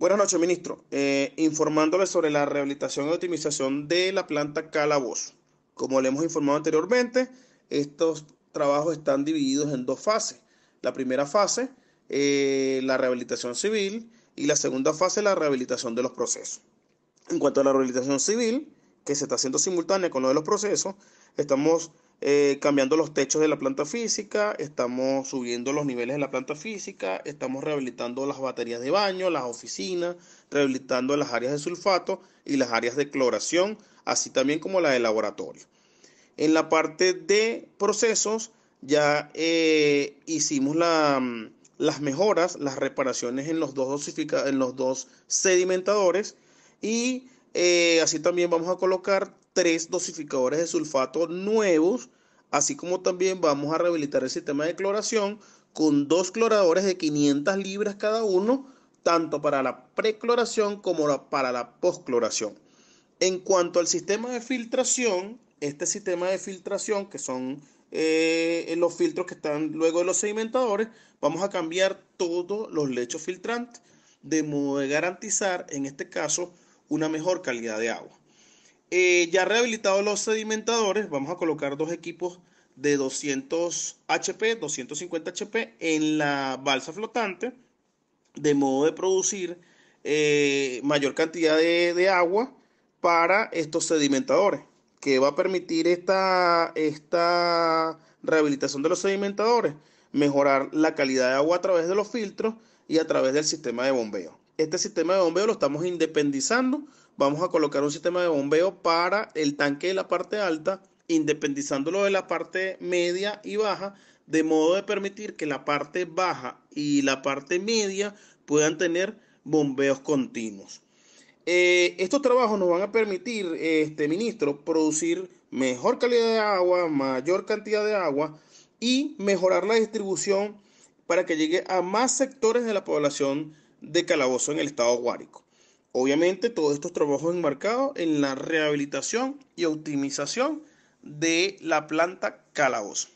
Buenas noches, ministro. Informándoles eh, informándole sobre la rehabilitación y optimización de la planta Calabozo. Como le hemos informado anteriormente, estos trabajos están divididos en dos fases. La primera fase, eh, la rehabilitación civil, y la segunda fase, la rehabilitación de los procesos. En cuanto a la rehabilitación civil, que se está haciendo simultánea con lo de los procesos, estamos eh, cambiando los techos de la planta física, estamos subiendo los niveles de la planta física, estamos rehabilitando las baterías de baño, las oficinas, rehabilitando las áreas de sulfato y las áreas de cloración, así también como la de laboratorio. En la parte de procesos ya eh, hicimos las mejoras, las reparaciones en los dos, en los dos sedimentadores y eh, así también vamos a colocar tres dosificadores de sulfato nuevos, así como también vamos a rehabilitar el sistema de cloración con dos cloradores de 500 libras cada uno, tanto para la precloración como para la poscloración En cuanto al sistema de filtración, este sistema de filtración, que son eh, los filtros que están luego de los sedimentadores, vamos a cambiar todos los lechos filtrantes, de modo de garantizar, en este caso, una mejor calidad de agua. Eh, ya rehabilitados los sedimentadores, vamos a colocar dos equipos de 200 HP, 250 HP en la balsa flotante, de modo de producir eh, mayor cantidad de, de, agua para estos sedimentadores, que va a permitir esta, esta rehabilitación de los sedimentadores, mejorar la calidad de agua a través de los filtros y a través del sistema de bombeo este sistema de bombeo lo estamos independizando. Vamos a colocar un sistema de bombeo para el tanque de la parte alta, independizándolo de la parte media y baja, de modo de permitir que la parte baja y la parte media puedan tener bombeos continuos. Eh, estos trabajos nos van a permitir, este ministro, producir mejor calidad de agua, mayor cantidad de agua y mejorar la distribución para que llegue a más sectores de la población de calabozo en el estado Guárico. Obviamente, todos estos trabajos enmarcados en la rehabilitación y optimización de la planta calabozo.